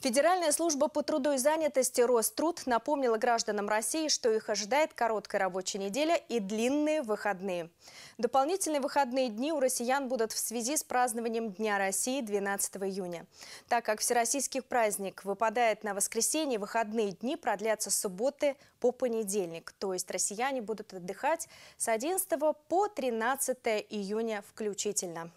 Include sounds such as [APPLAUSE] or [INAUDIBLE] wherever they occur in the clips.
Федеральная служба по труду и занятости Роструд напомнила гражданам России, что их ожидает короткая рабочая неделя и длинные выходные. Дополнительные выходные дни у россиян будут в связи с празднованием Дня России 12 июня. Так как всероссийский праздник выпадает на воскресенье, выходные дни продлятся с субботы по понедельник. То есть россияне будут отдыхать с 11 по 13 июня включительно.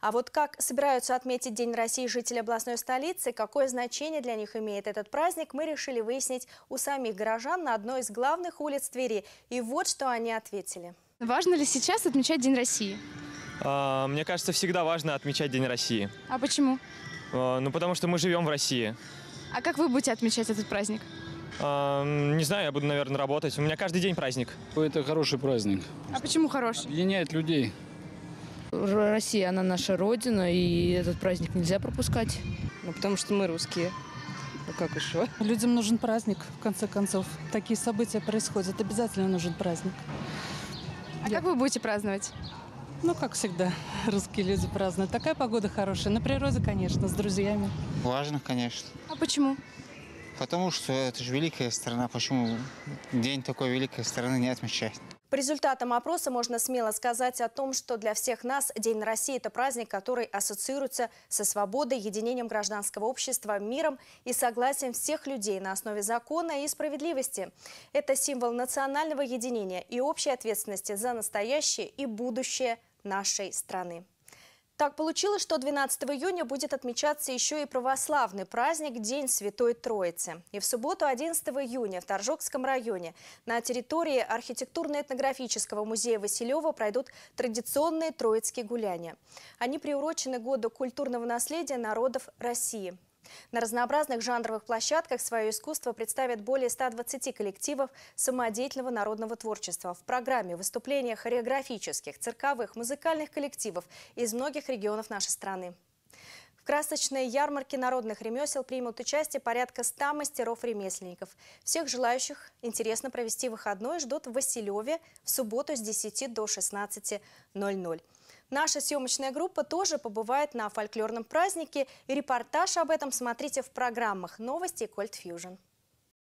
А вот как собираются отметить День России жители областной столицы, какое значение для них имеет этот праздник, мы решили выяснить у самих горожан на одной из главных улиц Твери. И вот что они ответили. Важно ли сейчас отмечать День России? А, мне кажется, всегда важно отмечать День России. А почему? А, ну, потому что мы живем в России. А как вы будете отмечать этот праздник? А, не знаю, я буду, наверное, работать. У меня каждый день праздник. Это хороший праздник. А почему хороший? Объединяет людей. Россия, она наша родина, и этот праздник нельзя пропускать. Ну, потому что мы русские. Ну как еще? Людям нужен праздник, в конце концов. Такие события происходят. Обязательно нужен праздник. А Я... как вы будете праздновать? Ну, как всегда, [LAUGHS] русские люди празднуют. Такая погода хорошая. На природе, конечно, с друзьями. Важно, конечно. А почему? Потому что это же великая страна. Почему день такой великой страны не отмечать? По результатам опроса можно смело сказать о том, что для всех нас День России – это праздник, который ассоциируется со свободой, единением гражданского общества, миром и согласием всех людей на основе закона и справедливости. Это символ национального единения и общей ответственности за настоящее и будущее нашей страны. Так получилось, что 12 июня будет отмечаться еще и православный праздник День Святой Троицы. И в субботу 11 июня в Торжокском районе на территории архитектурно-этнографического музея Василева пройдут традиционные троицкие гуляния. Они приурочены году культурного наследия народов России – на разнообразных жанровых площадках свое искусство представят более 120 коллективов самодеятельного народного творчества. В программе выступления хореографических, цирковых, музыкальных коллективов из многих регионов нашей страны. В красочной ярмарке народных ремесел примут участие порядка 100 мастеров-ремесленников. Всех желающих интересно провести выходной ждут в Василеве в субботу с 10 до 16.00. Наша съемочная группа тоже побывает на фольклорном празднике. И репортаж об этом смотрите в программах «Новости» и «Кольт Фьюжн».